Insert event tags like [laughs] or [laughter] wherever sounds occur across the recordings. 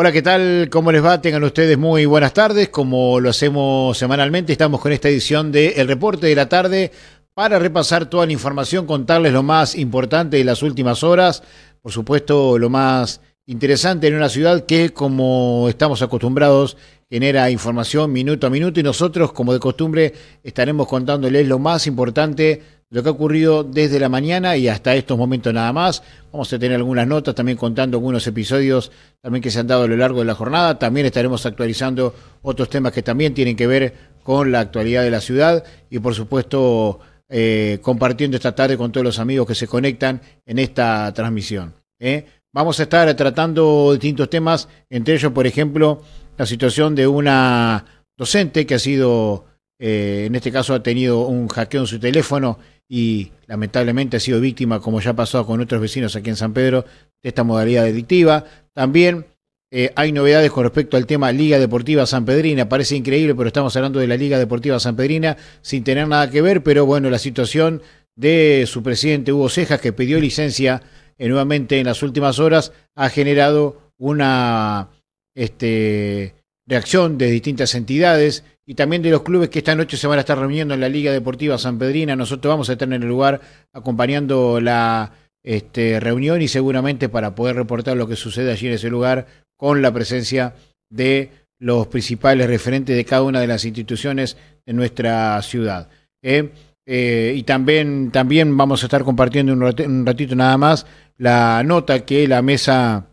Hola, ¿qué tal? ¿Cómo les va? Tengan ustedes muy buenas tardes. Como lo hacemos semanalmente, estamos con esta edición de El Reporte de la Tarde para repasar toda la información, contarles lo más importante de las últimas horas, por supuesto, lo más interesante en una ciudad que, como estamos acostumbrados, genera información minuto a minuto y nosotros, como de costumbre, estaremos contándoles lo más importante lo que ha ocurrido desde la mañana y hasta estos momentos nada más. Vamos a tener algunas notas también contando algunos episodios también que se han dado a lo largo de la jornada. También estaremos actualizando otros temas que también tienen que ver con la actualidad de la ciudad y por supuesto eh, compartiendo esta tarde con todos los amigos que se conectan en esta transmisión. ¿eh? Vamos a estar tratando distintos temas, entre ellos, por ejemplo, la situación de una docente que ha sido eh, en este caso ha tenido un hackeo en su teléfono y lamentablemente ha sido víctima, como ya ha pasado con otros vecinos aquí en San Pedro, de esta modalidad adictiva. También eh, hay novedades con respecto al tema Liga Deportiva San Pedrina. Parece increíble, pero estamos hablando de la Liga Deportiva San Pedrina sin tener nada que ver, pero bueno, la situación de su presidente Hugo Cejas, que pidió licencia eh, nuevamente en las últimas horas, ha generado una este, reacción de distintas entidades y también de los clubes que esta noche se van a estar reuniendo en la Liga Deportiva San Pedrina. Nosotros vamos a estar en el lugar acompañando la este, reunión y seguramente para poder reportar lo que sucede allí en ese lugar con la presencia de los principales referentes de cada una de las instituciones de nuestra ciudad. Eh, eh, y también, también vamos a estar compartiendo un ratito nada más la nota que la mesa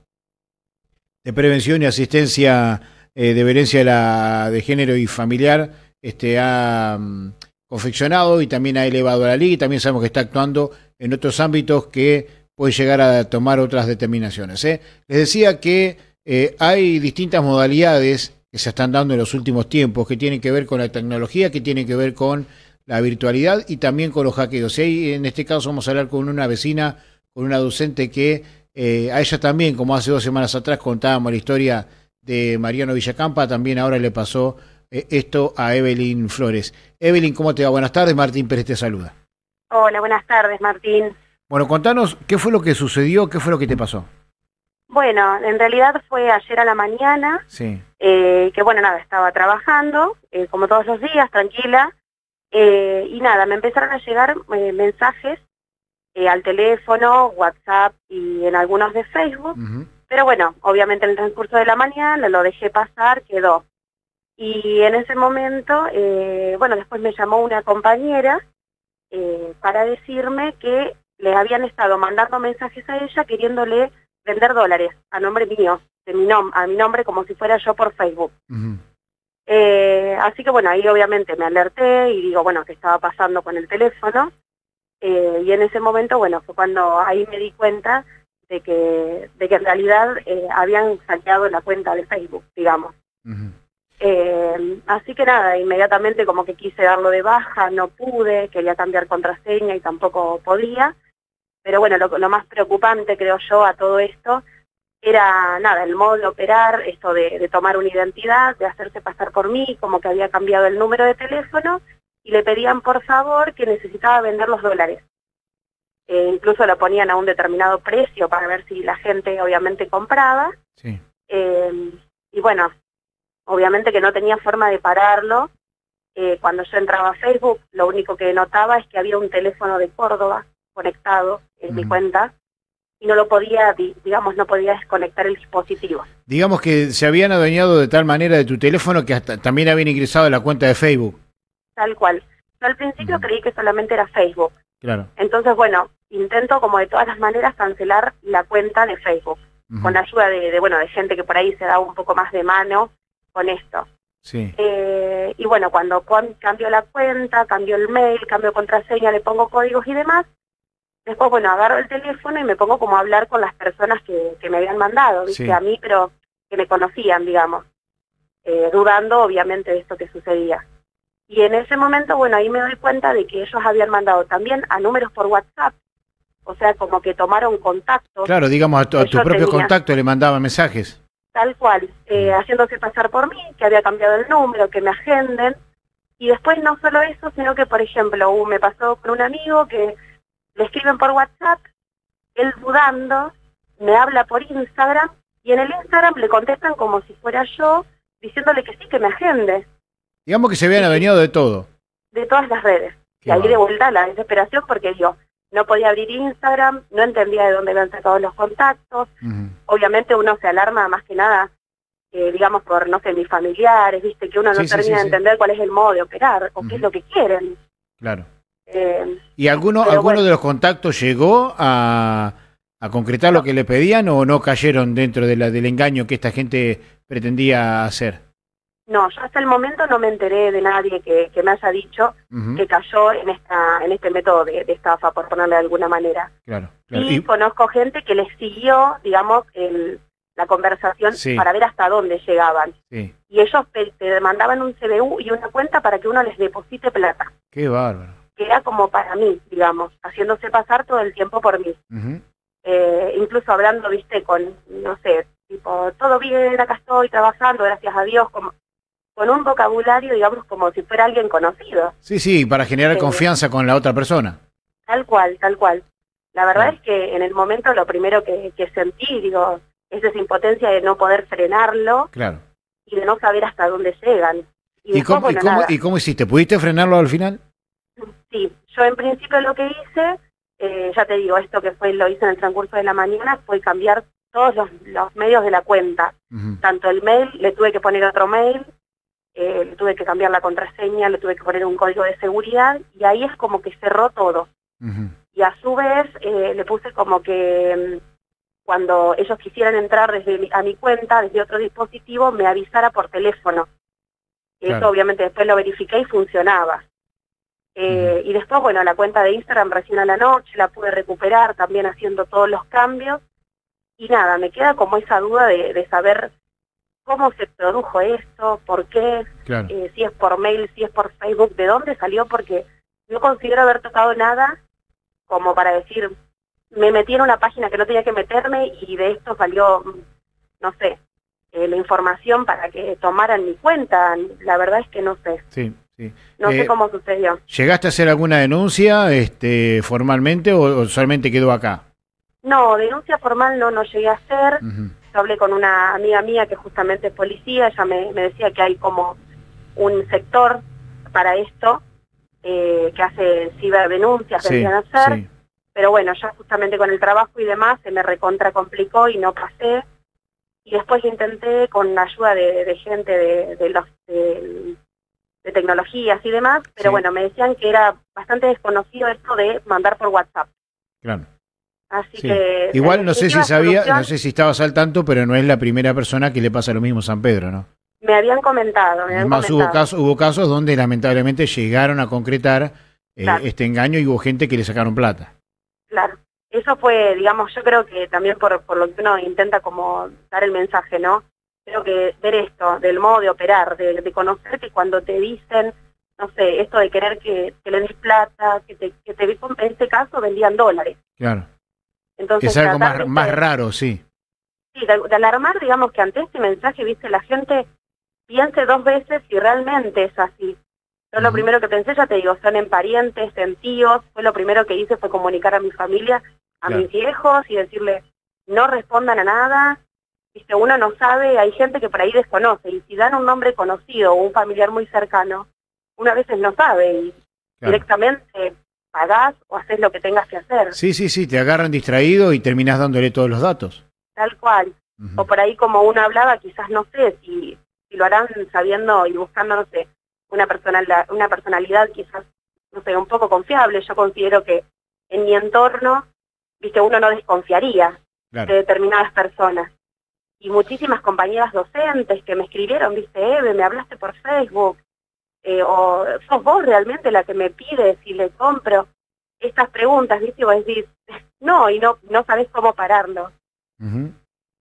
de prevención y asistencia eh, de de, género y familiar este, ha mm, confeccionado y también ha elevado a la liga y también sabemos que está actuando en otros ámbitos que puede llegar a tomar otras determinaciones. ¿eh? Les decía que eh, hay distintas modalidades que se están dando en los últimos tiempos que tienen que ver con la tecnología, que tienen que ver con la virtualidad y también con los hackeos. Y en este caso vamos a hablar con una vecina, con una docente que a ella también, como hace dos semanas atrás contábamos la historia de Mariano Villacampa, también ahora le pasó eh, esto a Evelyn Flores. Evelyn, ¿cómo te va? Buenas tardes, Martín Pérez te saluda. Hola, buenas tardes, Martín. Bueno, contanos, ¿qué fue lo que sucedió? ¿Qué fue lo que te pasó? Bueno, en realidad fue ayer a la mañana, sí. Eh, que bueno, nada, estaba trabajando, eh, como todos los días, tranquila, y nada, me empezaron a llegar mensajes al teléfono, WhatsApp y en algunos de Facebook, pero bueno, obviamente en el transcurso de la mañana lo dejé pasar, quedó. Y en ese momento, eh, bueno, después me llamó una compañera eh, para decirme que le habían estado mandando mensajes a ella queriéndole vender dólares a nombre mío, de mi a mi nombre como si fuera yo por Facebook. Eh, así que bueno, ahí obviamente me alerté y digo, bueno, ¿qué estaba pasando con el teléfono? y en ese momento, bueno, fue cuando ahí me di cuenta de que, de que en realidad eh, habían saqueado la cuenta de Facebook, digamos. Eh, así que nada, inmediatamente como que quise darlo de baja, no pude, quería cambiar contraseña y tampoco podía. Pero bueno, lo, más preocupante creo yo a todo esto era nada, el modo de operar, esto de, tomar una identidad, de hacerse pasar por mí, como que había cambiado el número de teléfono, y le pedían por favor que necesitaba vender los dólares. Eh, incluso lo ponían a un determinado precio para ver si la gente obviamente compraba. Sí. Eh, y bueno, obviamente que no tenía forma de pararlo. Eh, cuando yo entraba a Facebook, lo único que notaba es que había un teléfono de Córdoba conectado en mi cuenta y no lo podía, digamos, no podía desconectar el dispositivo. Digamos que se habían adueñado de tal manera de tu teléfono que hasta también habían ingresado a la cuenta de Facebook. Tal cual. Yo al principio creí que solamente era Facebook. Claro. Entonces, bueno, intento como de todas las maneras cancelar la cuenta de Facebook, con la ayuda de, bueno, de gente que por ahí se da un poco más de mano con esto. Sí. Eh, y bueno, cuando cambio la cuenta, cambio el mail, cambio contraseña, le pongo códigos y demás, después, bueno, agarro el teléfono y me pongo como a hablar con las personas que, me habían mandado, ¿viste? A mí, pero que me conocían, digamos, eh, dudando obviamente de esto que sucedía. Y en ese momento, bueno, ahí me doy cuenta de que ellos habían mandado también a números por WhatsApp o sea, como que tomaron contacto. Claro, digamos, a, tu, pues propio contacto le mandaba mensajes. Tal cual, eh, mm. haciéndose pasar por mí, que había cambiado el número, que me agenden. Y después no solo eso, sino que, por ejemplo, uh, me pasó con un amigo que le escriben por WhatsApp, él dudando, me habla por Instagram y en el Instagram le contestan como si fuera yo, diciéndole que sí, que me agende. Digamos que se habían avenido de todo. De todas las redes. y ahí de vuelta la desesperación porque yo no podía abrir Instagram, no entendía de dónde habían sacado los contactos. Obviamente uno se alarma más que nada, eh, digamos, por, no sé, mis familiares, viste, que uno no termina de entender cuál es el modo de operar o qué es lo que quieren. Claro. Eh, ¿Y alguno, alguno de los contactos llegó a, a concretar lo que le pedían o no cayeron dentro de del engaño que esta gente pretendía hacer? No, yo hasta el momento no me enteré de nadie que, me haya dicho que cayó en esta en este método de, estafa, por ponerle de alguna manera. Claro, Y, conozco gente que les siguió, digamos, el, la conversación para ver hasta dónde llegaban. Y ellos te, demandaban mandaban un CBU y una cuenta para que uno les deposite plata. Qué bárbaro. Que era como para mí, digamos, haciéndose pasar todo el tiempo por mí. Eh, incluso hablando, viste, con, no sé, tipo, todo bien, acá estoy trabajando, gracias a Dios, como con un vocabulario, digamos, como si fuera alguien conocido. Sí, sí, para generar eh, confianza con la otra persona. Tal cual, tal cual. La verdad es que en el momento lo primero que, sentí, digo, es esa impotencia de no poder frenarlo claro. y de no saber hasta dónde llegan. ¿Y, cómo, ¿y, cómo, ¿Y, cómo, hiciste? ¿Pudiste frenarlo al final? Sí, yo en principio lo que hice, eh, ya te digo, esto que fue lo hice en el transcurso de la mañana, fue cambiar todos los, medios de la cuenta. Tanto el mail, le tuve que poner otro mail, eh, le tuve que cambiar la contraseña, le tuve que poner un código de seguridad y ahí es como que cerró todo. Y a su vez eh, le puse como que mm, cuando ellos quisieran entrar desde a mi cuenta, desde otro dispositivo, me avisara por teléfono. Eso obviamente después lo verifiqué y funcionaba. Eh, y después, bueno, la cuenta de Instagram recién a la noche la pude recuperar también haciendo todos los cambios. Y nada, me queda como esa duda de saber cómo se produjo esto, por qué, eh, si es por mail, si es por Facebook, de dónde salió, porque no considero haber tocado nada como para decir, me metí en una página que no tenía que meterme y de esto salió, no sé, eh, la información para que tomaran mi cuenta. La verdad es que no sé. Sí. Sí. No sé eh, cómo sucedió. ¿Llegaste a hacer alguna denuncia este, formalmente o, solamente quedó acá? No, denuncia formal no, no llegué a hacer yo hablé con una amiga mía que justamente es policía, ella me, decía que hay como un sector para esto, eh, que hace ciberdenuncias, sí, que hacer, pero bueno, ya justamente con el trabajo y demás se me recontra complicó y no pasé. Y después intenté con la ayuda de, gente de, los de, tecnologías y demás, pero bueno, me decían que era bastante desconocido esto de mandar por WhatsApp. Claro. Así que igual eh, no sé si sabía, no sé si estabas al tanto, pero no es la primera persona que le pasa lo mismo a San Pedro, ¿no? Me habían comentado. Me Además, Hubo, casos, hubo casos donde lamentablemente llegaron a concretar eh, este engaño y hubo gente que le sacaron plata. Claro, eso fue, digamos, yo creo que también por, por lo que uno intenta como dar el mensaje, ¿no? Creo que ver esto, del modo de operar, de, conocerte conocer que cuando te dicen, no sé, esto de querer que, que le des plata, que te, que te, en este caso vendían dólares. Claro entonces, es algo más, raro, sí. Sí, de, alarmar, digamos que ante este mensaje, viste, la gente piense dos veces si realmente es así. Yo lo primero que pensé, ya te digo, son en parientes, en tíos, fue lo primero que hice fue comunicar a mi familia, a mis viejos y decirle, no respondan a nada, viste, uno no sabe, hay gente que por ahí desconoce, y si dan un nombre conocido o un familiar muy cercano, una a veces no sabe y directamente pagás o haces lo que tengas que hacer. Sí, sí, sí, te agarran distraído y terminás dándole todos los datos. Tal cual. O por ahí como uno hablaba, quizás no sé si, lo harán sabiendo y buscándose una personalidad, una personalidad quizás, no sé, un poco confiable. Yo considero que en mi entorno, viste, uno no desconfiaría de determinadas personas. Y muchísimas compañeras docentes que me escribieron, viste, Eve, me hablaste por Facebook, eh, o sos vos realmente la que me pides y le compro estas preguntas, ¿viste? Y vos decís, [laughs] no, y no, no sabés cómo pararlo.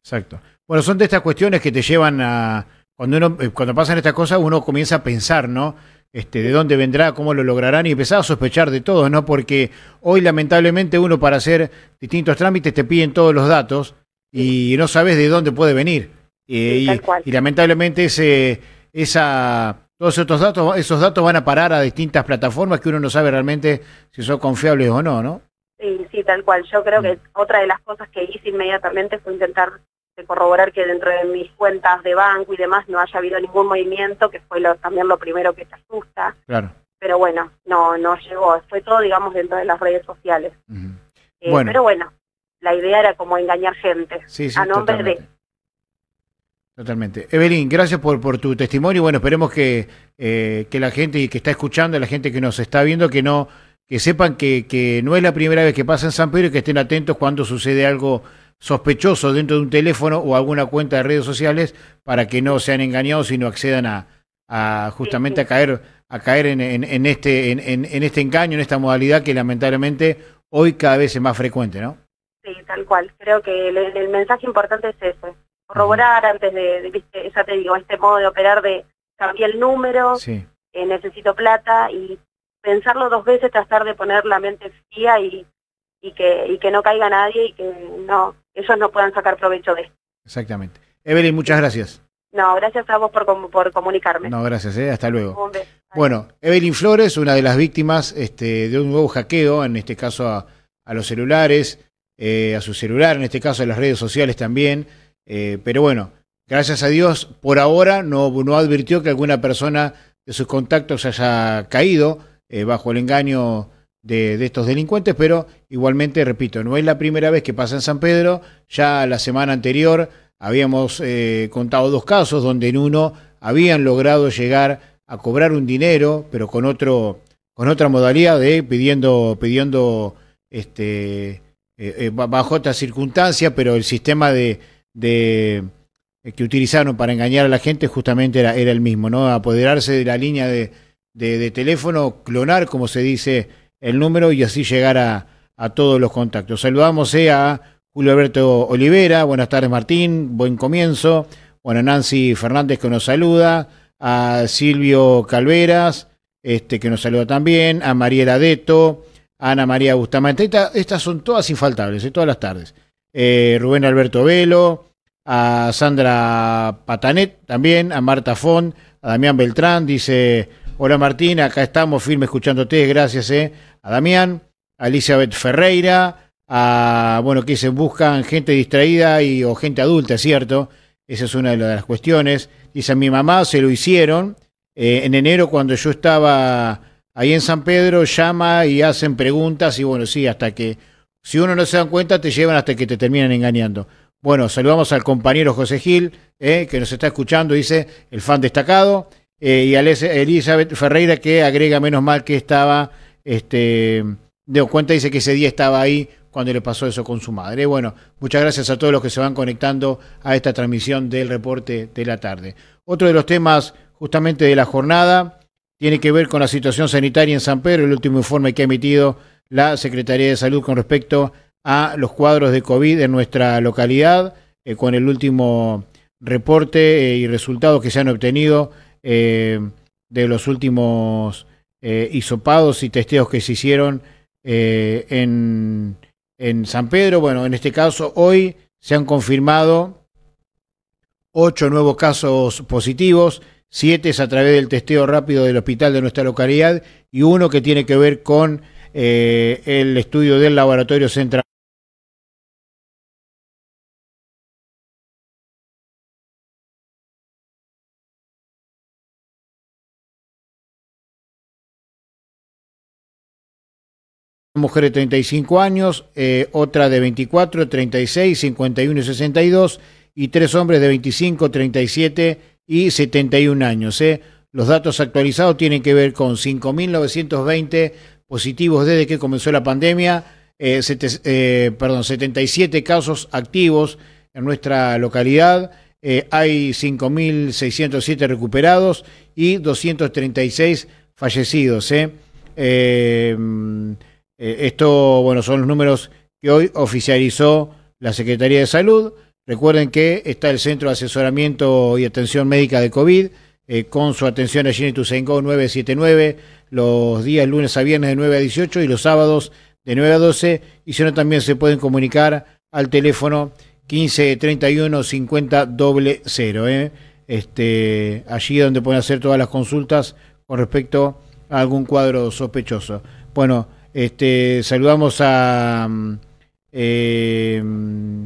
Exacto. Bueno, son de estas cuestiones que te llevan a, cuando uno, eh, cuando pasan estas cosas, uno comienza a pensar, ¿no? Este, de dónde vendrá, cómo lo lograrán y empezás a sospechar de todo, ¿no? Porque hoy lamentablemente uno para hacer distintos trámites te piden todos los datos y no sabes de dónde puede venir. Eh, y, y, lamentablemente ese, esa todos estos datos, esos datos van a parar a distintas plataformas que uno no sabe realmente si son confiables o no, ¿no? Sí, sí, tal cual. Yo creo que mm. otra de las cosas que hice inmediatamente fue intentar corroborar que dentro de mis cuentas de banco y demás no haya habido ningún movimiento, que fue también lo primero que te asusta. Claro. Pero bueno, no, no llegó. Fue todo, digamos, dentro de las redes sociales. Eh, bueno. Pero bueno, la idea era como engañar gente sí, sí, a nombre de Totalmente. Evelyn, gracias por, por tu testimonio. Bueno, esperemos que, eh, que la gente que está escuchando, la gente que nos está viendo, que no que sepan que, que no es la primera vez que pasa en San Pedro y que estén atentos cuando sucede algo sospechoso dentro de un teléfono o alguna cuenta de redes sociales para que no sean engañados y no accedan a, justamente a caer a caer en, en, este en, este engaño en esta modalidad que lamentablemente hoy cada vez es más frecuente no sí tal cual creo que el, el mensaje importante es ese corroborar antes de, de, ya te digo, este modo de operar de cambiar el número, eh, necesito plata y pensarlo dos veces, tratar de poner la mente fría y, y, que, y que no caiga nadie y que no ellos no puedan sacar provecho de esto. Exactamente. Evelyn, muchas gracias. No, gracias a vos por, por comunicarme. No, gracias, eh, hasta luego. Bueno, Evelyn Flores, una de las víctimas este, de un nuevo hackeo, en este caso a, a los celulares, eh, a su celular, en este caso a las redes sociales también. Eh, pero bueno, gracias a Dios, por ahora no, no advirtió que alguna persona de sus contactos haya caído eh, bajo el engaño de, estos delincuentes, pero igualmente, repito, no es la primera vez que pasa en San Pedro, ya la semana anterior habíamos eh, contado dos casos donde en uno habían logrado llegar a cobrar un dinero, pero con otro con otra modalidad de pidiendo pidiendo este bajo otra circunstancia, pero el sistema de, de eh, que utilizaron para engañar a la gente justamente era, el mismo, ¿no? Apoderarse de la línea de, teléfono, clonar, como se dice, el número y así llegar a, todos los contactos. Saludamos eh, a Julio Alberto Olivera, buenas tardes Martín, buen comienzo. Bueno, Nancy Fernández que nos saluda, a Silvio Calveras, este, que nos saluda también, a Mariela Deto, a Ana María Bustamante. estas son todas infaltables, eh, todas las tardes. Eh, Rubén Alberto Velo, a Sandra Patanet también, a Marta Font, a Damián Beltrán, dice, hola Martín, acá estamos firme escuchándote, gracias eh, a Damián, a Elizabeth Ferreira, a, bueno, que se buscan gente distraída y, o gente adulta, ¿cierto? Esa es una de las cuestiones. Dice, a mi mamá se lo hicieron eh, en enero cuando yo estaba ahí en San Pedro, llama y hacen preguntas y bueno, sí, hasta que si uno no se da cuenta, te llevan hasta que te terminan engañando. Bueno, saludamos al compañero José Gil, eh, que nos está escuchando, dice el fan destacado, eh, y a Elizabeth Ferreira, que agrega menos mal que estaba, este, de cuenta, dice que ese día estaba ahí cuando le pasó eso con su madre. Bueno, muchas gracias a todos los que se van conectando a esta transmisión del reporte de la tarde. Otro de los temas justamente de la jornada tiene que ver con la situación sanitaria en San Pedro, el último informe que ha emitido la Secretaría de Salud con respecto a los cuadros de COVID en nuestra localidad, eh, con el último reporte eh, y resultados que se han obtenido eh, de los últimos hisopados y testeos que se hicieron en, en San Pedro. Bueno, en este caso, hoy se han confirmado ocho nuevos casos positivos, siete es a través del testeo rápido del hospital de nuestra localidad y uno que tiene que ver con eh, el estudio del laboratorio central. Mujer de 35 años, eh, otra de 24, 36, 51 y 62 y tres hombres de 25, 37 y 71 años. Eh. Los datos actualizados tienen que ver con 5.920 positivos desde que comenzó la pandemia, eh, eh, perdón, 77 casos activos en nuestra localidad, eh, hay 5.607 recuperados y 236 fallecidos. esto, bueno, son los números que hoy oficializó la Secretaría de Salud. Recuerden que está el Centro de Asesoramiento y Atención Médica de COVID, eh, con su atención allí en 979, los días lunes a viernes de 9 a 18 y los sábados de 9 a 12. Y si no, también se pueden comunicar al teléfono 15 31 50 este, allí donde pueden hacer todas las consultas con respecto a algún cuadro sospechoso. Bueno, este, saludamos a mm, eh, mm,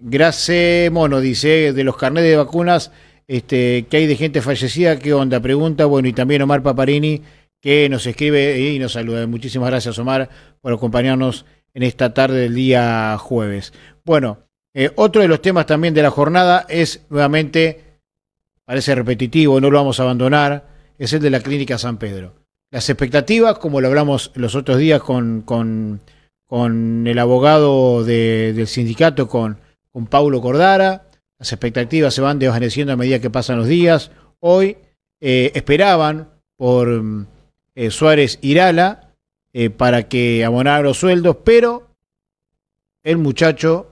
Grace Mono, dice, de los carnetes de vacunas este, ¿Qué hay de gente fallecida? ¿Qué onda? Pregunta. Bueno, y también Omar Paparini, que nos escribe y nos saluda. Muchísimas gracias, Omar, por acompañarnos en esta tarde del día jueves. Bueno, eh, otro de los temas también de la jornada es, nuevamente, parece repetitivo, no lo vamos a abandonar, es el de la Clínica San Pedro. Las expectativas, como lo hablamos los otros días con, con, con el abogado del sindicato, con, con Paulo Cordara, las expectativas se van desvaneciendo a medida que pasan los días. Hoy eh, esperaban por eh, Suárez Irala eh, para que abonara los sueldos, pero el muchacho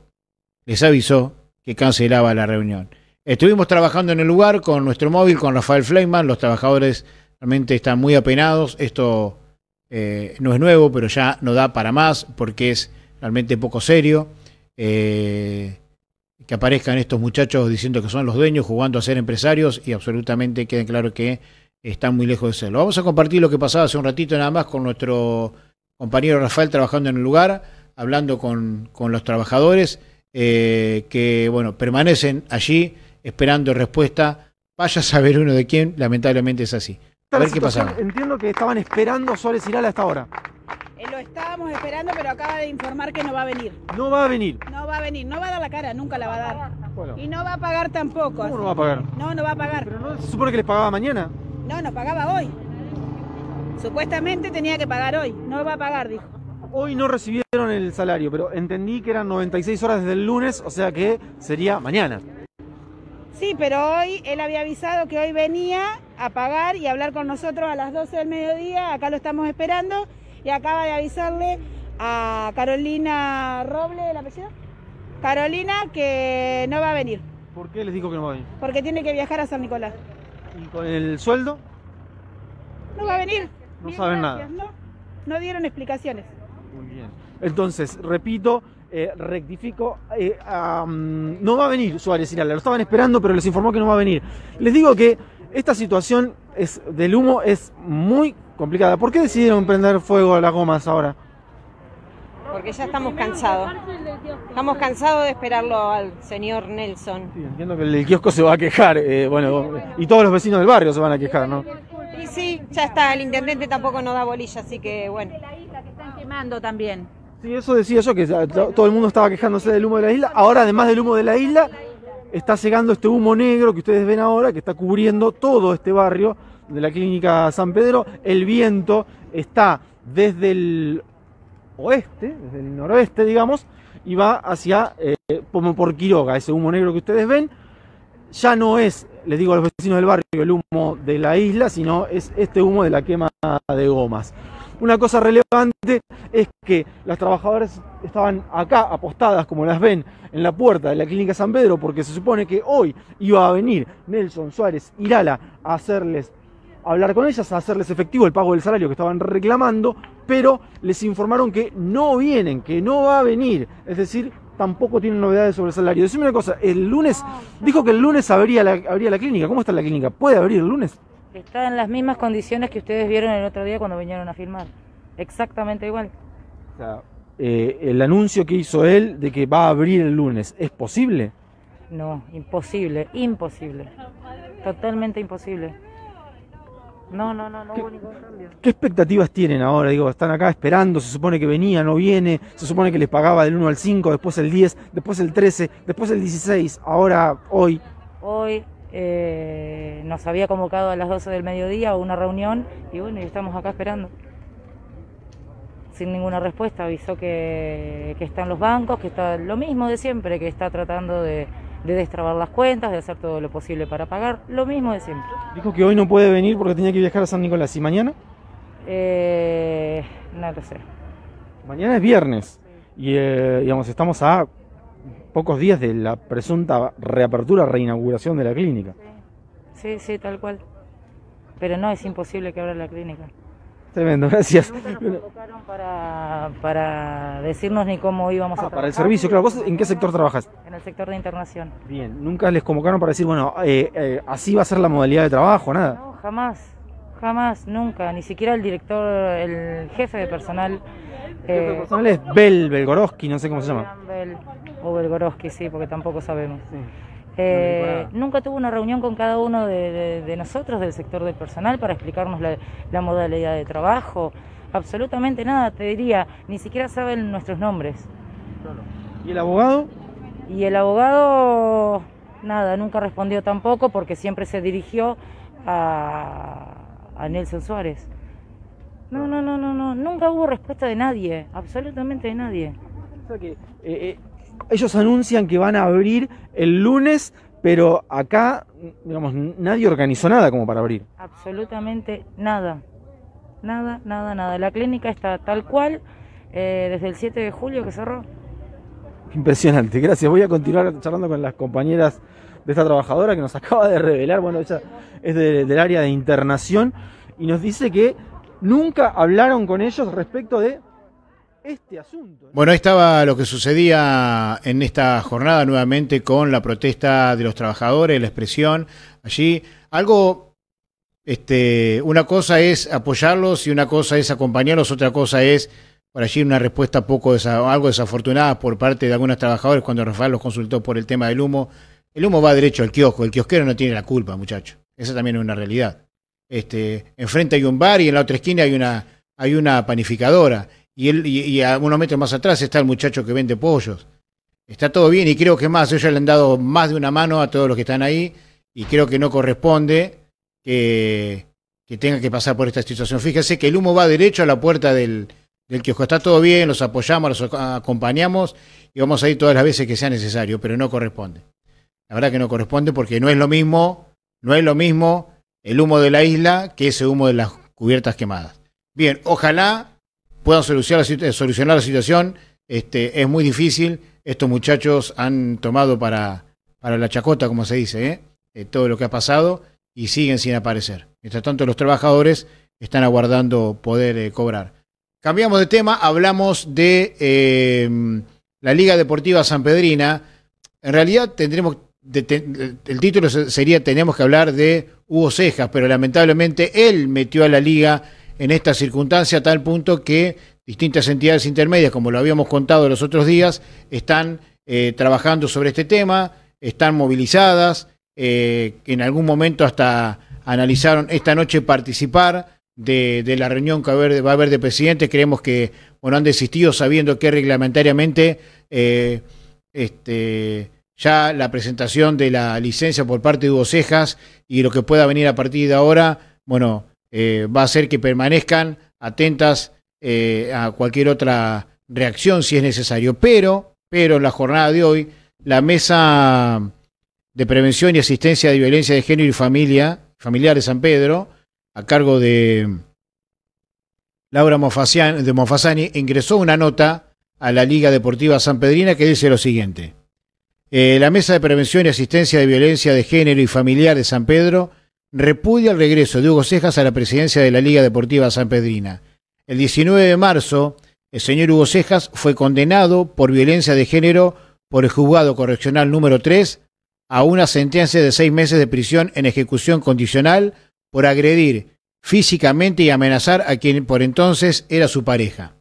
les avisó que cancelaba la reunión. Estuvimos trabajando en el lugar con nuestro móvil, con Rafael Fleiman. Los trabajadores realmente están muy apenados. Esto no es nuevo, pero ya no da para más porque es realmente poco serio que aparezcan estos muchachos diciendo que son los dueños, jugando a ser empresarios y absolutamente queden claro que están muy lejos de serlo. Vamos a compartir lo que pasaba hace un ratito nada más con nuestro compañero Rafael trabajando en el lugar, hablando con, los trabajadores eh, que, bueno, permanecen allí esperando respuesta. Vaya a saber uno de quién, lamentablemente es así. A ver qué Entiendo que estaban esperando Suárez Irala hasta ahora. Eh, lo estábamos esperando, pero acaba de informar que no va a venir. No va a venir. No va a venir, no va a dar la cara, nunca la va a dar. Y no va a pagar tampoco. ¿Cómo no va a pagar? No, no va a pagar. Pero no, se supone que les pagaba mañana. No, no pagaba hoy. Supuestamente tenía que pagar hoy, no va a pagar, dijo. Hoy no recibieron el salario, pero entendí que eran 96 horas desde el lunes, o sea que sería mañana. Sí, pero hoy él había avisado que hoy venía a pagar y hablar con nosotros a las 12 del mediodía, acá lo estamos esperando y acaba de avisarle a Carolina Roble, ¿la apellido? Carolina que no va a venir. ¿Por qué les dijo que no va a venir? Porque tiene que viajar a San Nicolás. ¿Y con el sueldo? No va a venir. No saben nada. ¿no? dieron explicaciones. Muy bien. Entonces, repito, eh, rectifico, eh, no va a venir Suárez Irala, lo estaban esperando, pero les informó que no va a venir. Les digo que esta situación es, del humo es muy complicada. ¿Por qué decidieron prender fuego a las gomas ahora? Porque ya estamos cansados. Estamos cansados de esperarlo al señor Nelson. entiendo que el kiosco se va a quejar, eh, bueno, y todos los vecinos del barrio se van a quejar, ¿no? Y sí, ya está, el intendente tampoco nos da bolilla, así que bueno. La isla que están quemando también. Sí, eso decía yo, que todo el mundo estaba quejándose del humo de la isla. Ahora, además del humo de la isla, está llegando este humo negro que ustedes ven ahora, que está cubriendo todo este barrio de la clínica San Pedro. El viento está desde el oeste, desde el noroeste, digamos, y va hacia, eh, como por Quiroga, ese humo negro que ustedes ven. Ya no es, les digo a los vecinos del barrio, el humo de la isla, sino es este humo de la quema de gomas. Una cosa relevante es que las trabajadoras estaban acá apostadas, como las ven, en la puerta de la Clínica San Pedro, porque se supone que hoy iba a venir Nelson Suárez Irala a hacerles hablar con ellas, a hacerles efectivo el pago del salario que estaban reclamando, pero les informaron que no vienen, que no va a venir. Es decir, tampoco tienen novedades sobre el salario. Decime una cosa, el lunes, dijo que el lunes abría la, abría la clínica. ¿Cómo está la clínica? ¿Puede abrir el lunes? Está en las mismas condiciones que ustedes vieron el otro día cuando vinieron a filmar. Exactamente igual. Eh, el anuncio que hizo él de que va a abrir el lunes, ¿es posible? No, imposible, imposible. Totalmente imposible. No, no, no, no hubo ningún cambio. ¿Qué expectativas tienen ahora? Digo, están acá esperando, se supone que venía, no viene, se supone que les pagaba del 1 al 5, después el 10, después el 13, después el 16, ahora, hoy. Hoy, eh, nos había convocado a las 12 del mediodía a una reunión y bueno, y estamos acá esperando. Sin ninguna respuesta, avisó que, están los bancos, que está lo mismo de siempre, que está tratando de, destrabar las cuentas, de hacer todo lo posible para pagar, lo mismo de siempre. Dijo que hoy no puede venir porque tenía que viajar a San Nicolás. ¿Y mañana? Eh, no lo sé. Mañana es viernes. Y eh, digamos, estamos a pocos días de la presunta reapertura, reinauguración de la clínica. Sí, sí, tal cual. Pero no, es imposible que abra la clínica. Tremendo, gracias. Nunca nos convocaron para, decirnos ni cómo íbamos a trabajar. Ah, para el servicio, claro. ¿Vos en qué sector trabajas? En el sector de internación. Bien, nunca les convocaron para decir, bueno, eh, eh, así va a ser la modalidad de trabajo, nada. No, jamás. Jamás, nunca, ni siquiera el director, el jefe de personal. El eh, es Bel, Belgorowski, no sé cómo se llama. o Belgorowski, sí, porque tampoco sabemos. Eh, nunca tuvo una reunión con cada uno de, nosotros del sector del personal para explicarnos la, la modalidad de trabajo, absolutamente nada, te diría, ni siquiera saben nuestros nombres. ¿Y el abogado? Y el abogado, nada, nunca respondió tampoco porque siempre se dirigió a, a Nelson Suárez. No, no, no, no, no. Nunca hubo respuesta de nadie, absolutamente de nadie. Eh, eh, ellos anuncian que van a abrir el lunes, pero acá, digamos, nadie organizó nada como para abrir. Absolutamente nada. Nada, nada, nada. La clínica está tal cual eh, desde el 7 de julio que cerró. Impresionante, gracias. Voy a continuar charlando con las compañeras de esta trabajadora que nos [laughs] acaba de revelar, bueno, ella es del área de internación, y nos dice que nunca hablaron con ellos respecto de este asunto. Bueno, ahí estaba lo que sucedía en esta jornada nuevamente con la protesta de los trabajadores, la expresión allí. Algo, este, una cosa es apoyarlos y una cosa es acompañarlos, otra cosa es por allí una respuesta poco algo desafortunada por parte de algunos trabajadores cuando Rafael los consultó por el tema del humo el humo va derecho al kiosco, el kiosquero no tiene la culpa, muchacho. Esa también es una realidad. Este, enfrente hay un bar y en la otra esquina hay una, hay una panificadora. Y, él, a unos metros más atrás está el muchacho que vende pollos. Está todo bien y creo que más, ellos le han dado más de una mano a todos los que están ahí y creo que no corresponde que, tenga que pasar por esta situación. Fíjese que el humo va derecho a la puerta del, del kiosco. Está todo bien, los apoyamos, los acompañamos y vamos a ir todas las veces que sea necesario, pero no corresponde. La verdad que no corresponde porque no es lo mismo, no es lo mismo el humo de la isla que ese humo de las cubiertas quemadas. Bien, ojalá puedan solucionar la, eh, situación. Este, es muy difícil. Estos muchachos han tomado para, para la chacota, como se dice, ¿eh? Eh, todo lo que ha pasado y siguen sin aparecer. Mientras tanto, los trabajadores están aguardando poder cobrar. Cambiamos de tema, hablamos de la Liga Deportiva San Pedrina. En realidad tendremos el título sería Tenemos que hablar de Hugo Cejas, pero lamentablemente él metió a la liga en esta circunstancia a tal punto que distintas entidades intermedias, como lo habíamos contado los otros días, están eh, trabajando sobre este tema, están movilizadas, eh, en algún momento hasta analizaron esta noche participar de, la reunión que va a, haber, de presidentes. Creemos que bueno, han desistido sabiendo que reglamentariamente eh, este, ya la presentación de la licencia por parte de Hugo Cejas y lo que pueda venir a partir de ahora, bueno, eh, va a ser que permanezcan atentas eh, a cualquier otra reacción si es necesario. Pero, pero en la jornada de hoy, la mesa de prevención y asistencia de violencia de género y familia, familiar de San Pedro, a cargo de Laura de Mofasani, ingresó una nota a la Liga Deportiva San Pedrina que dice lo siguiente. Eh, la Mesa de Prevención y Asistencia de Violencia de Género y Familiar de San Pedro repudia el regreso de Hugo Cejas a la presidencia de la Liga Deportiva San Pedrina. El 19 de marzo, el señor Hugo Cejas fue condenado por violencia de género por el juzgado correccional número 3 a una sentencia de seis meses de prisión en ejecución condicional por agredir físicamente y amenazar a quien por entonces era su pareja.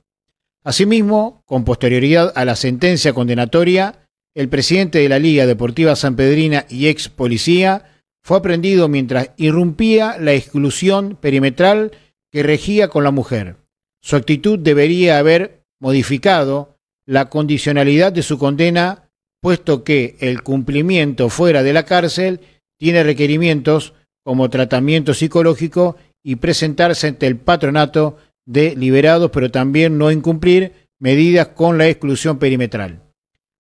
Asimismo, con posterioridad a la sentencia condenatoria, el presidente de la Liga Deportiva San Pedrina y ex policía, fue aprendido mientras irrumpía la exclusión perimetral que regía con la mujer. Su actitud debería haber modificado la condicionalidad de su condena, puesto que el cumplimiento fuera de la cárcel tiene requerimientos como tratamiento psicológico y presentarse ante el patronato de liberados, pero también no incumplir medidas con la exclusión perimetral.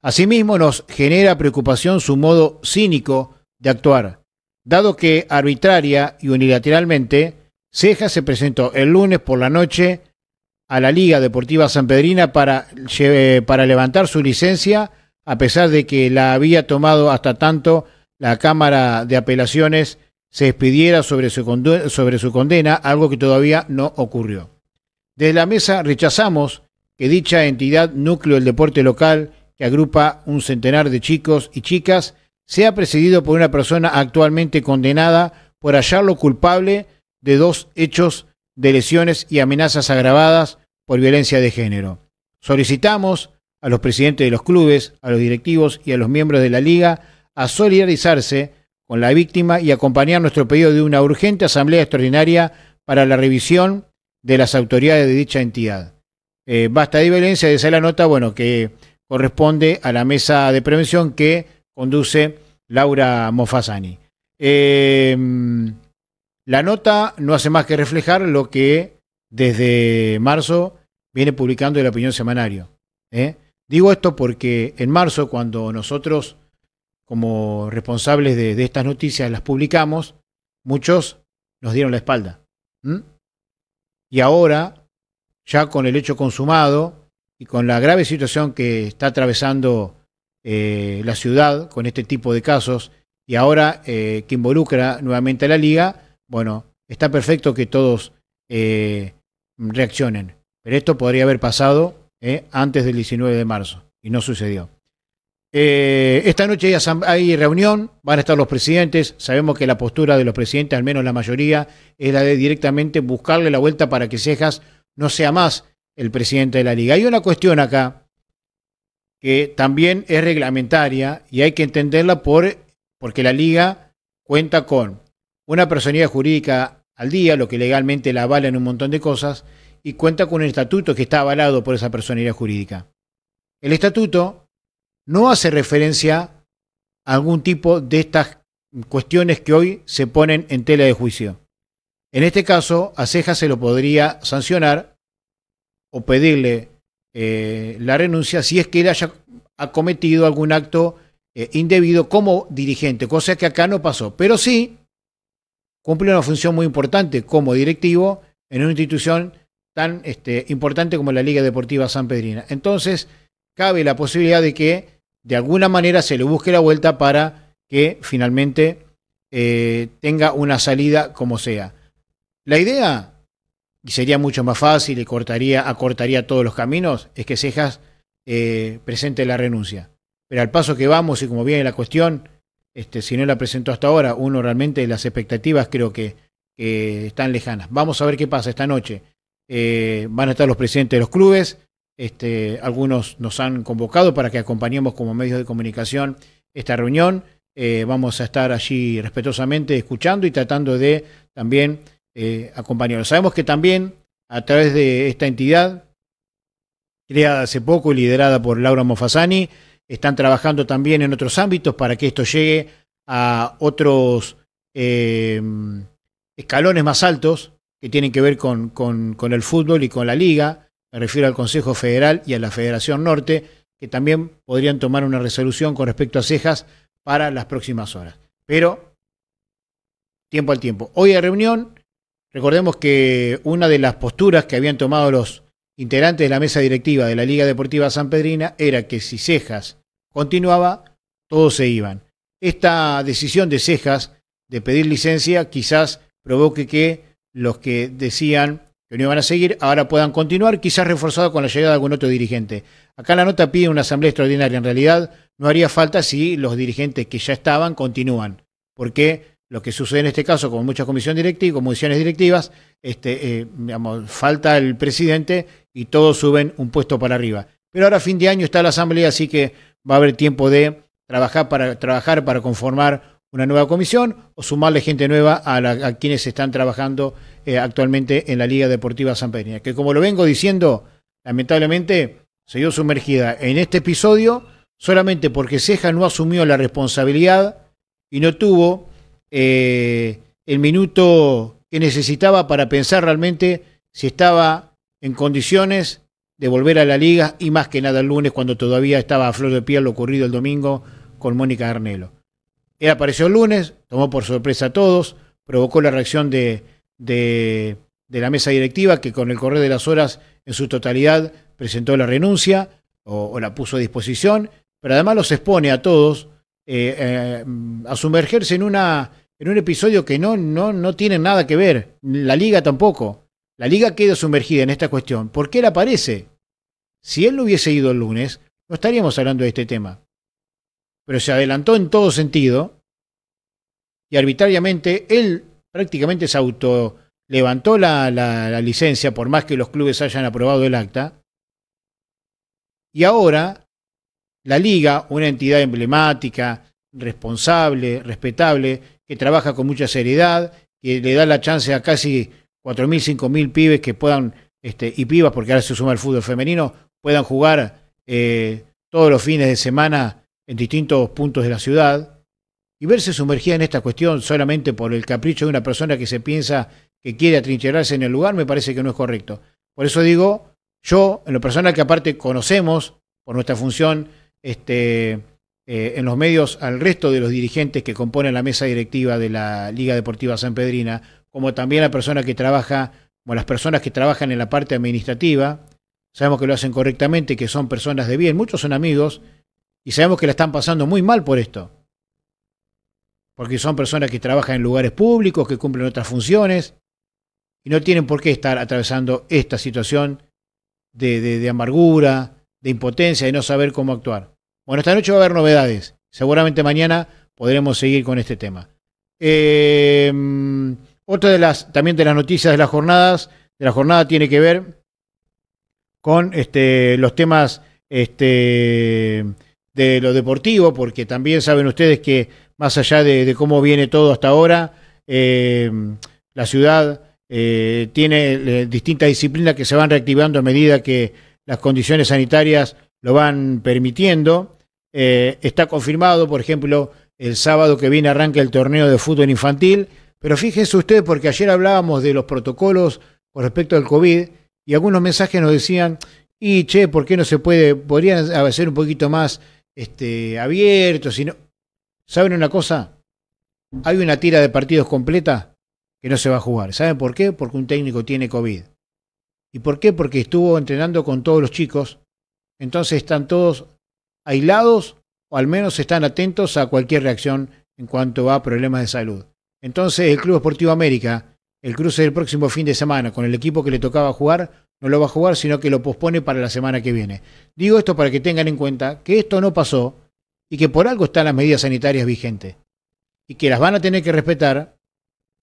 Asimismo, nos genera preocupación su modo cínico de actuar, dado que arbitraria y unilateralmente, Ceja se presentó el lunes por la noche a la Liga Deportiva San para, eh, para levantar su licencia, a pesar de que la había tomado hasta tanto la Cámara de Apelaciones se expidiera sobre su, sobre su condena, algo que todavía no ocurrió. Desde la mesa rechazamos que dicha entidad, núcleo del deporte local, que agrupa un centenar de chicos y chicas, sea presidido por una persona actualmente condenada por hallarlo culpable de dos hechos de lesiones y amenazas agravadas por violencia de género. Solicitamos a los presidentes de los clubes, a los directivos y a los miembros de la liga a solidarizarse con la víctima y acompañar nuestro pedido de una urgente asamblea extraordinaria para la revisión de las autoridades de dicha entidad. Eh, basta de violencia, dice la nota, bueno, que corresponde a la mesa de prevención que conduce Laura Mofasani. Em, la nota no hace más que reflejar lo que desde marzo viene publicando el opinión semanario. ¿eh? Digo esto porque en marzo, cuando nosotros, como responsables de, estas noticias, las publicamos, muchos nos dieron la espalda. Y ahora, ya con el hecho consumado, y con la grave situación que está atravesando eh, la ciudad con este tipo de casos y ahora eh, que involucra nuevamente a la liga, bueno, está perfecto que todos eh, reaccionen. Pero esto podría haber pasado antes del 19 de marzo y no sucedió. esta noche hay reunión, van a estar los presidentes, sabemos que la postura de los presidentes, al menos la mayoría, es la de directamente buscarle la vuelta para que Cejas no sea más el presidente de la liga. Hay una cuestión acá que también es reglamentaria y hay que entenderla por, porque la liga cuenta con una personalidad jurídica al día, lo que legalmente la avala en un montón de cosas, y cuenta con un estatuto que está avalado por esa personería jurídica. El estatuto no hace referencia a algún tipo de estas cuestiones que hoy se ponen en tela de juicio. En este caso, a Ceja se lo podría sancionar pedirle eh, la renuncia si es que él haya cometido algún acto eh, indebido como dirigente, cosa que acá no pasó. Pero sí cumple una función muy importante como directivo en una institución tan este, importante como la Liga Deportiva San Pedrina. Entonces, cabe la posibilidad de que de alguna manera se le busque la vuelta para que finalmente eh, tenga una salida como sea. La idea y sería mucho más fácil y cortaría, acortaría todos los caminos, es que Cejas eh, presente la renuncia. Pero al paso que vamos y como viene la cuestión, este, si no la presentó hasta ahora, uno realmente las expectativas creo que están lejanas. Vamos a ver qué pasa esta noche. Eh, van a estar los presidentes de los clubes, este, algunos nos han convocado para que acompañemos como medios de comunicación esta reunión. Eh, vamos a estar allí respetuosamente escuchando y tratando de también eh, Sabemos que también a través de esta entidad, creada hace poco y liderada por Laura Mofasani, están trabajando también en otros ámbitos para que esto llegue a otros eh, escalones más altos que tienen que ver con, con el fútbol y con la liga. Me refiero al Consejo Federal y a la Federación Norte, que también podrían tomar una resolución con respecto a cejas para las próximas horas. Pero, tiempo al tiempo. Hoy hay reunión, Recordemos que una de las posturas que habían tomado los integrantes de la mesa directiva de la Liga Deportiva San Pedrina era que si Cejas continuaba, todos se iban. Esta decisión de Cejas de pedir licencia quizás provoque que los que decían que no iban a seguir ahora puedan continuar, quizás reforzado con la llegada de algún otro dirigente. Acá la nota pide una asamblea extraordinaria. En realidad no haría falta si los dirigentes que ya estaban continúan, porque lo que sucede en este caso, como muchas comisiones directivas, directivas, este, eh, falta el presidente y todos suben un puesto para arriba. Pero ahora fin de año está la asamblea, así que va a haber tiempo de trabajar para trabajar para conformar una nueva comisión o sumarle gente nueva a, la, a quienes están trabajando eh, actualmente en la Liga Deportiva San que como lo vengo diciendo, lamentablemente se dio sumergida en este episodio solamente porque Ceja no asumió la responsabilidad y no tuvo eh, el minuto que necesitaba para pensar realmente si estaba en condiciones de volver a la liga y más que nada el lunes cuando todavía estaba a flor de piel lo ocurrido el domingo con Mónica Arnelo. Él apareció el lunes, tomó por sorpresa a todos, provocó la reacción de, de, la mesa directiva que con el correr de las horas en su totalidad presentó la renuncia o la puso a disposición, pero además los expone a todos eh, eh, a sumergerse en, una, en un episodio que no, no, no tiene nada que ver, la liga tampoco. La liga queda sumergida en esta cuestión ¿por qué él aparece. Si él no hubiese ido el lunes, no estaríamos hablando de este tema. Pero se adelantó en todo sentido y arbitrariamente él prácticamente se auto levantó la licencia por más que los clubes hayan aprobado el acta. Y ahora la Liga, una entidad emblemática, responsable, respetable, que trabaja con mucha seriedad, que le da la chance a casi 4.000, 5.000 pibes que puedan, este, y pibas, porque ahora se suma el fútbol femenino, puedan jugar eh, todos los fines de semana en distintos puntos de la ciudad. Y verse sumergida en esta cuestión solamente por el capricho de una persona que se piensa que quiere atrincherarse en el lugar, me parece que no es correcto. Por eso digo, yo, en lo personal que aparte conocemos por nuestra función este, eh, en los medios al resto de los dirigentes que componen la mesa directiva de la Liga Deportiva San Pedrina, como también a persona que trabaja, como las personas que trabajan en la parte administrativa, sabemos que lo hacen correctamente, que son personas de bien, muchos son amigos, y sabemos que la están pasando muy mal por esto. Porque son personas que trabajan en lugares públicos, que cumplen otras funciones, y no tienen por qué estar atravesando esta situación de amargura, de impotencia, y no saber cómo actuar. Bueno, esta noche va a haber novedades. Seguramente mañana podremos seguir con este tema. Em, otra de las, también de las noticias de las jornadas, de la jornada tiene que ver con este, los temas este, de lo deportivo, porque también saben ustedes que más allá de, cómo viene todo hasta ahora, em, la ciudad eh, tiene eh, distintas disciplinas que se van reactivando a medida que las condiciones sanitarias lo van permitiendo. Eh, está confirmado, por ejemplo, el sábado que viene arranca el torneo de fútbol infantil, pero fíjense ustedes porque ayer hablábamos de los protocolos con respecto al COVID y algunos mensajes nos decían, y che, ¿por qué no se puede? Podrían ser un poquito más este, abiertos. ¿Saben una cosa? Hay una tira de partidos completa que no se va a jugar. ¿Saben por qué? Porque un técnico tiene COVID. ¿Y por qué? Porque estuvo entrenando con todos los chicos. Entonces están todos aislados o al menos están atentos a cualquier reacción en cuanto a problemas de salud. Entonces el Club Esportivo América, el cruce del próximo fin de semana con el equipo que le tocaba jugar, no lo va a jugar, sino que lo pospone para la semana que viene. Digo esto para que tengan en cuenta que esto no pasó y que por algo están las medidas sanitarias vigentes y que las van a tener que respetar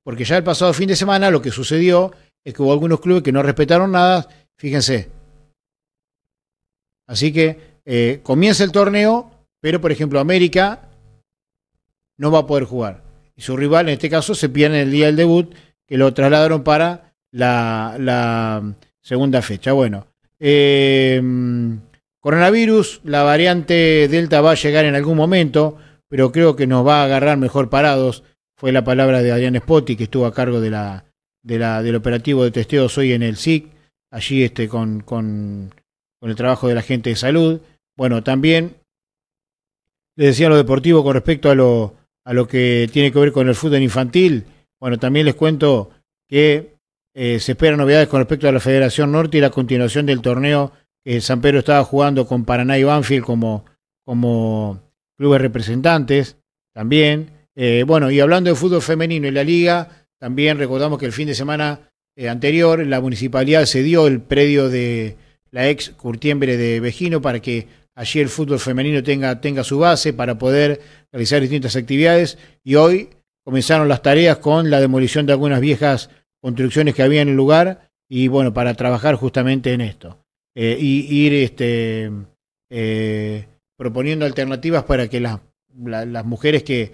porque ya el pasado fin de semana lo que sucedió es que hubo algunos clubes que no respetaron nada, fíjense. Así que eh, comienza el torneo, pero por ejemplo América no va a poder jugar. Y su rival, en este caso, se pierde el día del debut, que lo trasladaron para la, segunda fecha. Bueno, em, coronavirus, la variante Delta va a llegar en algún momento, pero creo que nos va a agarrar mejor parados. Fue la palabra de Adrián Spotti, que estuvo a cargo de la, de la, del operativo de testeos hoy en el SIC, allí este, con, con, el trabajo de la gente de salud. Bueno, también les decía lo deportivo con respecto a lo, a lo que tiene que ver con el fútbol infantil. Bueno, también les cuento que eh, se esperan novedades con respecto a la Federación Norte y la continuación del torneo que San Pedro estaba jugando con Paraná y Banfield como, como clubes representantes también. Eh, bueno, y hablando de fútbol femenino y la liga, también recordamos que el fin de semana eh, anterior la municipalidad cedió el predio de la ex curtiembre de Vejino para que allí el fútbol femenino tenga, tenga su base para poder realizar distintas actividades y hoy comenzaron las tareas con la demolición de algunas viejas construcciones que había en el lugar y bueno, para trabajar justamente en esto. Eh, y ir este, eh, proponiendo alternativas para que las, mujeres que,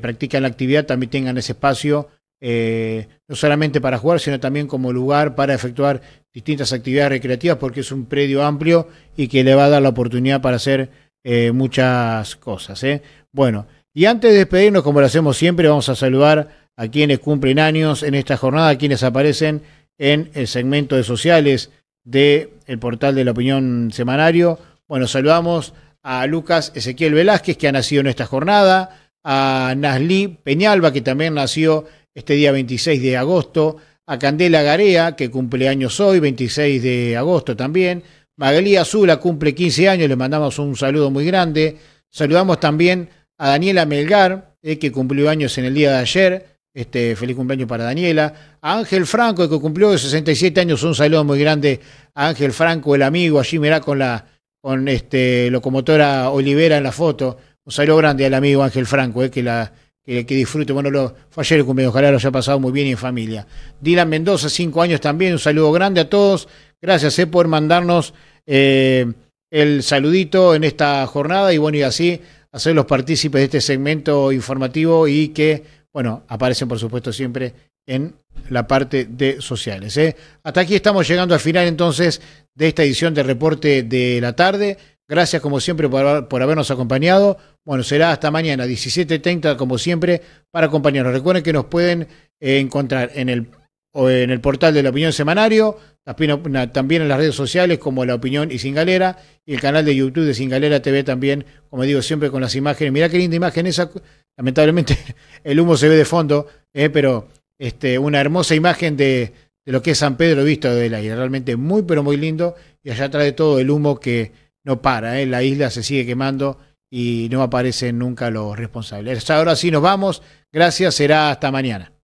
practican la actividad también tengan ese espacio eh, no solamente para jugar, sino también como lugar para efectuar distintas actividades recreativas, porque es un predio amplio y que le va a dar la oportunidad para hacer eh, muchas cosas. ¿eh? Bueno, y antes de despedirnos, como lo hacemos siempre, vamos a saludar a quienes cumplen años en esta jornada, a quienes aparecen en el segmento de sociales del el portal de la opinión semanario. Bueno, saludamos a Lucas Ezequiel Velázquez, que ha nacido en esta jornada, a Nasli Peñalba, que también nació este día 26 de agosto, a Candela Garea, que cumple años hoy, 26 de agosto también, Magalía Azula cumple 15 años, le mandamos un saludo muy grande, saludamos también a Daniela Melgar, eh, que cumplió años en el día de ayer, este, feliz cumpleaños para Daniela, a Ángel Franco, que cumplió 67 años, un saludo muy grande a Ángel Franco, el amigo, allí mirá con la con este locomotora Olivera en la foto, un saludo grande al amigo Ángel Franco, eh, que la que, disfrute. Bueno, los fue ayer el ojalá lo haya pasado muy bien y en familia. Dylan Mendoza, cinco años también, un saludo grande a todos. Gracias eh, por mandarnos eh, el saludito en esta jornada y bueno, y así hacer los partícipes de este segmento informativo y que, bueno, aparecen por supuesto siempre en la parte de sociales. Eh. Hasta aquí estamos llegando al final entonces de esta edición de Reporte de la Tarde. Gracias como siempre por, habernos acompañado. Bueno, será hasta mañana, 17.30 como siempre, para acompañarnos. Recuerden que nos pueden eh, encontrar en el, en el portal de la opinión semanario, también en las redes sociales como La Opinión y Sin Galera y el canal de YouTube de Galera TV también, como digo siempre, con las imágenes. Mirá qué linda imagen esa. Lamentablemente [laughs] el humo se ve de fondo, eh, pero este, una hermosa imagen de, lo que es San Pedro visto del aire. Realmente muy, pero muy lindo. Y allá atrás de todo el humo que no para, ¿eh? la isla se sigue quemando y no aparecen nunca los responsables. Ahora sí nos vamos, gracias, será hasta mañana.